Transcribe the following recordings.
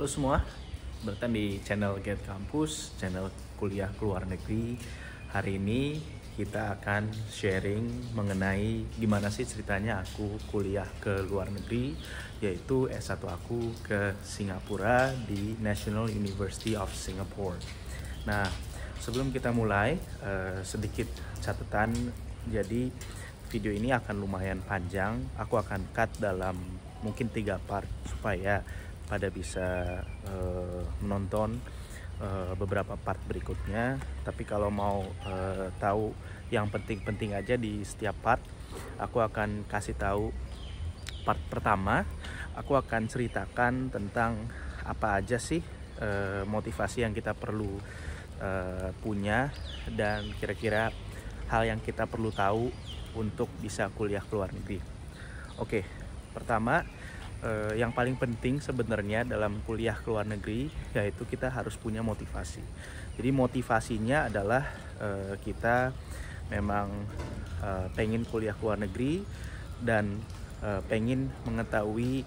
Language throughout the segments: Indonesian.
lo semua bertemu di channel Get Campus, channel kuliah luar negeri. Hari ini kita akan sharing mengenai gimana sih ceritanya aku kuliah ke luar negeri, yaitu S1 aku ke Singapura di National University of Singapore. Nah, sebelum kita mulai, eh, sedikit catatan. Jadi video ini akan lumayan panjang, aku akan cut dalam mungkin tiga part supaya pada bisa uh, menonton uh, beberapa part berikutnya. Tapi kalau mau uh, tahu yang penting-penting aja di setiap part, aku akan kasih tahu part pertama. Aku akan ceritakan tentang apa aja sih uh, motivasi yang kita perlu uh, punya dan kira-kira hal yang kita perlu tahu untuk bisa kuliah ke luar negeri. Oke, pertama eh, yang paling penting sebenarnya dalam kuliah ke luar negeri yaitu kita harus punya motivasi. Jadi motivasinya adalah eh, kita memang eh, pengen kuliah ke luar negeri dan eh, pengen mengetahui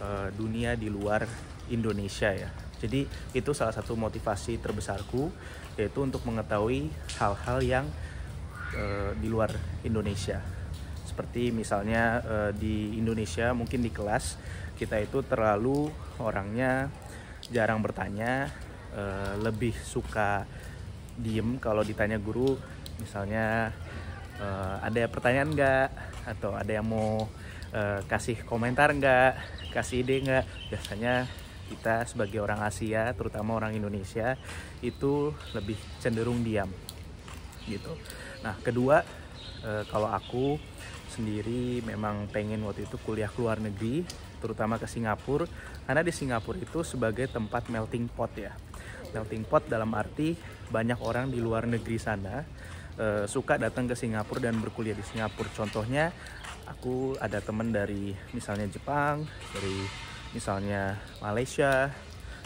eh, dunia di luar Indonesia ya. Jadi itu salah satu motivasi terbesarku yaitu untuk mengetahui hal-hal yang eh, di luar Indonesia seperti misalnya uh, di Indonesia mungkin di kelas kita itu terlalu orangnya jarang bertanya uh, lebih suka diem kalau ditanya guru misalnya uh, ada pertanyaan nggak atau ada yang mau uh, kasih komentar nggak kasih ide nggak biasanya kita sebagai orang Asia terutama orang Indonesia itu lebih cenderung diam gitu nah kedua kalau aku sendiri memang pengen waktu itu kuliah ke luar negeri, terutama ke Singapura, karena di Singapura itu sebagai tempat melting pot ya. Melting pot dalam arti banyak orang di luar negeri sana e, suka datang ke Singapura dan berkuliah di Singapura. Contohnya, aku ada teman dari misalnya Jepang, dari misalnya Malaysia,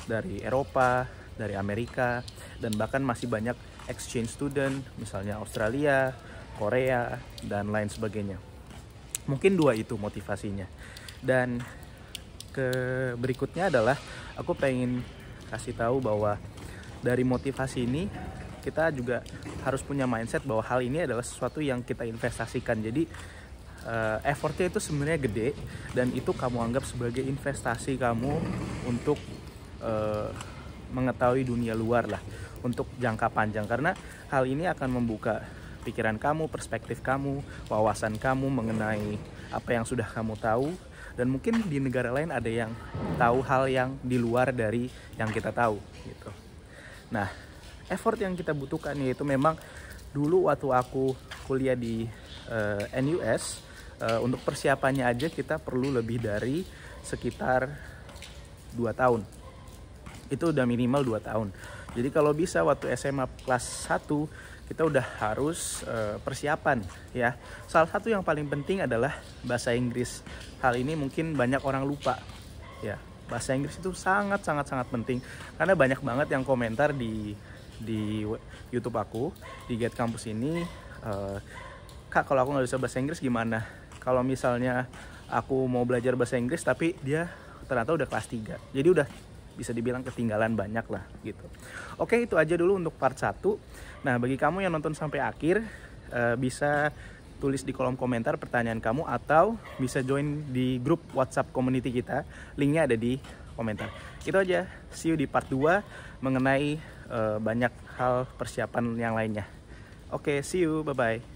dari Eropa, dari Amerika, dan bahkan masih banyak exchange student, misalnya Australia, Korea, dan lain sebagainya mungkin dua itu motivasinya dan ke berikutnya adalah aku pengen kasih tahu bahwa dari motivasi ini kita juga harus punya mindset bahwa hal ini adalah sesuatu yang kita investasikan jadi eh, effortnya itu sebenarnya gede dan itu kamu anggap sebagai investasi kamu untuk uh, mengetahui dunia luar lah untuk jangka panjang karena hal ini akan membuka pikiran kamu, perspektif kamu, wawasan kamu mengenai apa yang sudah kamu tahu dan mungkin di negara lain ada yang tahu hal yang di luar dari yang kita tahu gitu. Nah, effort yang kita butuhkan yaitu memang dulu waktu aku kuliah di uh, eh, NUS uh, eh, untuk persiapannya aja kita perlu lebih dari sekitar 2 tahun. Itu udah minimal 2 tahun. Jadi kalau bisa waktu SMA kelas 1 kita udah harus uh, persiapan ya. Salah satu yang paling penting adalah bahasa Inggris. Hal ini mungkin banyak orang lupa ya. Bahasa Inggris itu sangat sangat sangat penting karena banyak banget yang komentar di di YouTube aku di Get Campus ini uh, Kak kalau aku nggak bisa bahasa Inggris gimana? Kalau misalnya aku mau belajar bahasa Inggris tapi dia ternyata udah kelas 3. Jadi udah bisa dibilang ketinggalan banyak lah gitu. Oke, itu aja dulu untuk part 1. Nah, bagi kamu yang nonton sampai akhir eh, bisa tulis di kolom komentar pertanyaan kamu atau bisa join di grup WhatsApp community kita. Linknya ada di komentar. Itu aja. See you di part 2 mengenai eh, banyak hal persiapan yang lainnya. Oke, see you. Bye-bye.